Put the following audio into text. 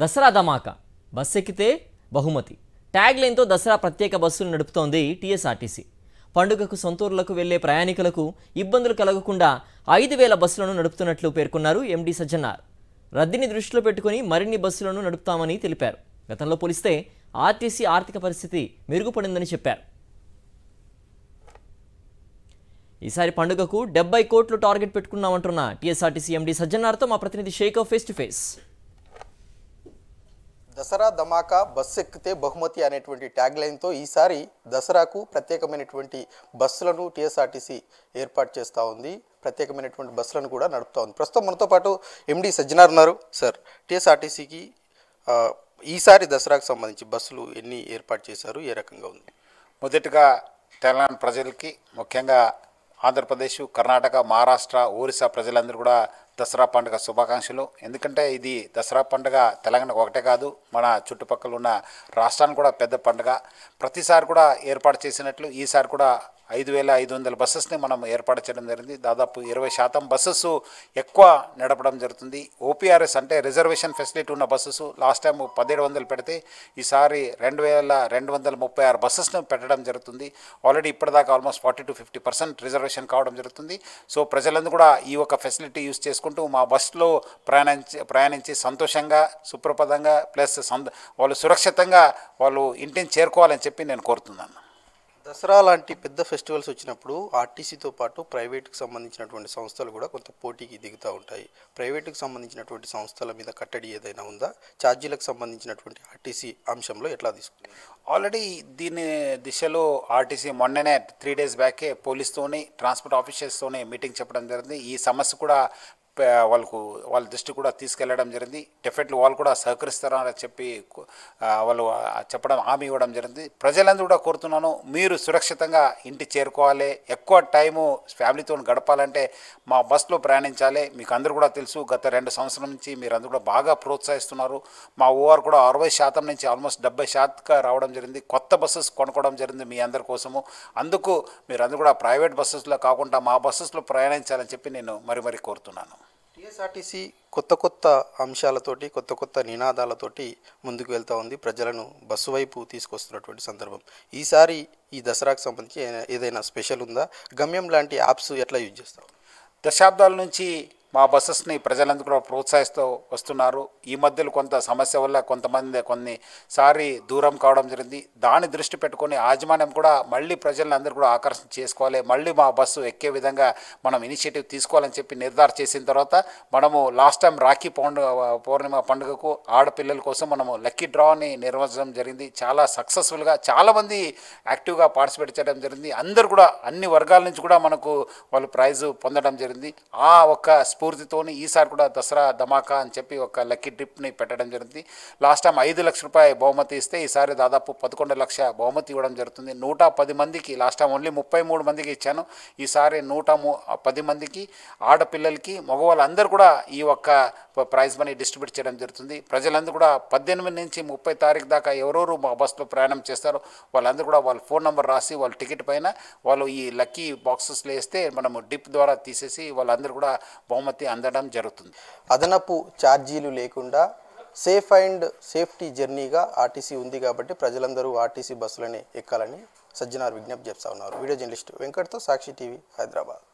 దసరా ధమాకా bus ఎక్కితే బహుమతి tag లైన్తో Dasara ప్రత్యేక బస్సులు నడుపుతోంది టీఎస్ఆర్టీసీ పండుగకు సొంతూరులకు వెళ్లే ప్రయాణికులకు ఇబ్బందులు కలగకుండా ఐదు వేల బస్సులను నడుపుతున్నట్లు పేర్కొన్నారు ఎండి సజ్జనార్ రద్దీని దృష్టిలో పెట్టుకుని మరిన్ని బస్సులను నడుపుతామని తెలిపారు గతంలో పోలిస్తే ఆర్టీసీ ఆర్థిక పరిస్థితి మెరుగుపడిందని చెప్పారు ఈసారి పండుగకు డెబ్బై కోట్లు టార్గెట్ పెట్టుకున్నామంటున్న టీఎస్ఆర్టీసీ ఎండి సజ్జనార్తో మా ప్రతినిధి Shaik face to face Dasara ధమాకా బస్సు ఎక్కితే బహుమతి అనేటువంటి ట్యాగ్ లైన్తో ఈసారి దసరాకు ప్రత్యేకమైనటువంటి బస్సులను టీఎస్ఆర్టీసీ ఏర్పాటు చేస్తూ ఉంది ప్రత్యేకమైనటువంటి బస్సులను కూడా నడుపుతూ ఉంది ప్రస్తుతం మనతో పాటు ఎండి సజ్జనార్ ఉన్నారు సార్ టీఎస్ఆర్టీసీకి ఈసారి దసరాకు సంబంధించి బస్సులు ఎన్ని ఏర్పాటు చేశారు ఏ రకంగా ఉంది మొదటిగా తెలంగాణ ప్రజలకి ముఖ్యంగా ఆంధ్రప్రదేశ్ కర్ణాటక మహారాష్ట్ర ఒరిస్సా ప్రజలందరూ కూడా దసరా పండుగ శుభాకాంక్షలు ఎందుకంటే ఇది దసరా పండుగ తెలంగాణకు ఒకటే కాదు మన చుట్టుపక్కల ఉన్న రాష్ట్రానికి కూడా పెద్ద పండుగ ప్రతిసారి కూడా ఏర్పాటు చేసినట్లు ఈసారి కూడా ఐదు వేల ఐదు వందల బస్సెస్ని మనం ఏర్పాటు చేయడం జరిగింది దాదాపు ఇరవై శాతం బస్సెస్ ఎక్కువ నడపడం జరుగుతుంది ఓపీఆర్ఎస్ అంటే రిజర్వేషన్ ఫెసిలిటీ ఉన్న బస్సెస్ లాస్ట్ టైం పదిహేడు వందలు పెడితే ఈసారి రెండు వేల రెండు వందల ముప్పై ఆరు బస్సెస్ను పెట్టడం జరుగుతుంది ఆల్రెడీ ఇప్పటిదాకా almost forty to fifty percent reservation కావడం జరుగుతుంది సో ప్రజలందరూ కూడా ఈ యొక్క ఫెసిలిటీ యూస్ చేసుకుని చేసుకుంటూ మా బస్సులో ప్రయాణించి ప్రయాణించి సంతోషంగా సుప్రపదంగా ప్లస్ వాళ్ళు సురక్షితంగా వాళ్ళు ఇంటిని చేరుకోవాలని చెప్పి నేను కోరుతున్నాను దసరా లాంటి పెద్ద ఫెస్టివల్స్ వచ్చినప్పుడు ఆర్టీసీతో పాటు ప్రైవేట్కి సంబంధించినటువంటి సంస్థలు కూడా కొంత పోటీకి దిగుతూ ఉంటాయి ప్రైవేట్కి సంబంధించినటువంటి సంస్థల మీద కట్టడి ఏదైనా ఉందా ఛార్జీలకు సంబంధించినటువంటి ఆర్టీసీ అంశంలో ఎట్లా తీసుకుంటుంది ఆల్రెడీ దీని దిశలో ఆర్టీసీ మొన్ననే త్రీ డేస్ బ్యాకే పోలీస్తోని ట్రాన్స్పోర్ట్ ఆఫీసర్స్తోనే మీటింగ్ చెప్పడం జరిగింది ఈ సమస్య కూడా వాళ్ళకు వాళ్ళ దృష్టి కూడా తీసుకెళ్లడం జరిగింది డెఫినెట్లీ వాళ్ళు కూడా సహకరిస్తారని చెప్పి వాళ్ళు చెప్పడం హామీ ఇవ్వడం జరిగింది ప్రజలందరూ కూడా కోరుతున్నాను మీరు సురక్షితంగా ఇంటి చేరుకోవాలి ఎక్కువ టైము ఫ్యామిలీతో గడపాలంటే మా బస్సులో ప్రయాణించాలి మీకు అందరూ కూడా తెలుసు గత రెండు సంవత్సరం నుంచి మీరు అందరూ కూడా బాగా ప్రోత్సహిస్తున్నారు మా ఓఆర్ కూడా అరవై శాతం నుంచి ఆల్మోస్ట్ డెబ్బై శాతం రావడం జరిగింది కొత్త బస్సెస్ కొనుక్కోవడం జరిగింది మీ అందరి కోసము అందుకు మీరు అందరూ కూడా ప్రైవేట్ బస్సెస్లో కాకుండా మా బస్సెస్లో ప్రయాణించాలని చెప్పి నేను మరి మరి కోరుతున్నాను టీఎస్ఆర్టీసీ కొత్త కొత్త అంశాలతోటి కొత్త కొత్త నినాదాలతోటి ముందుకు వెళ్తూ ఉంది ప్రజలను బస్సు వైపు తీసుకొస్తున్నటువంటి సందర్భం ఈసారి ఈ దసరాకు సంబంధించి ఏదైనా స్పెషల్ ఉందా గమ్యం లాంటి యాప్స్ ఎట్లా యూజ్ చేస్తారు దశాబ్దాల నుంచి మా బస్సెస్ని ప్రజలందరూ కూడా ప్రోత్సహిస్తూ వస్తున్నారు ఈ మధ్యలో కొంత సమస్య వల్ల కొంతమంది కొన్ని సారి దూరం కావడం జరిగింది దాని దృష్టి పెట్టుకొని యాజమాన్యం కూడా మళ్ళీ ప్రజలను అందరూ కూడా ఆకర్షణ చేసుకోవాలి మళ్ళీ మా బస్సు ఎక్కే విధంగా మనం ఇనిషియేటివ్ తీసుకోవాలని చెప్పి నిర్ధారణ చేసిన తర్వాత మనము లాస్ట్ టైం రాఖీ పౌండ పౌర్ణిమ పండుగకు ఆడపిల్లల కోసం మనము లక్కీ డ్రా అని నిర్వహించడం జరిగింది చాలా సక్సెస్ఫుల్గా చాలామంది యాక్టివ్గా పార్టిసిపేట్ చేయడం జరిగింది అందరు కూడా అన్ని వర్గాల నుంచి కూడా మనకు వాళ్ళు ప్రైజు పొందడం జరిగింది ఆ ఒక్క స్ఫూర్తితోని ఈసారి కూడా దసరా ధమాకా అని చెప్పి ఒక లక్కీ డ్రిప్ని పెట్టడం జరుగుతుంది లాస్ట్ టైం ఐదు లక్షల రూపాయలు బహుమతి ఇస్తే ఈసారి దాదాపు పదకొండు లక్ష బహుమతి ఇవ్వడం జరుగుతుంది నూట పది మందికి లాస్ట్ టైం ఓన్లీ ముప్పై మూడు మందికి ఇచ్చాను ఈసారి నూట పది మందికి ఆడపిల్లలకి మగవాళ్ళందరూ కూడా ఈ ఒక్క ప్రైజ్ మనీ డిస్ట్రిబ్యూట్ చేయడం జరుగుతుంది ప్రజలందరూ కూడా పద్దెనిమిది నుంచి ముప్పై తారీఖు దాకా ఎవరెవరు మా బస్సులో ప్రయాణం చేస్తారో వాళ్ళందరూ కూడా వాళ్ళ ఫోన్ నెంబర్ రాసి వాళ్ళ టికెట్ పైన వాళ్ళు ఈ లక్కీ బాక్సెస్లో వేస్తే మనము డిప్ ద్వారా తీసేసి వాళ్ళందరూ కూడా బహుమతి అనుమతి అందడం జరుగుతుంది అదనపు ఛార్జీలు లేకుండా సేఫ్ అండ్ సేఫ్టీ జర్నీగా ఆర్టీసీ ఉంది కాబట్టి ప్రజలందరూ ఆర్టీసీ బస్సులనే ఎక్కాలని సజ్జనార్ విజ్ఞప్తి చేస్తా ఉన్నారు వీడియో జర్నలిస్ట్ వెంకట్తో సాక్షి టీవీ హైదరాబాద్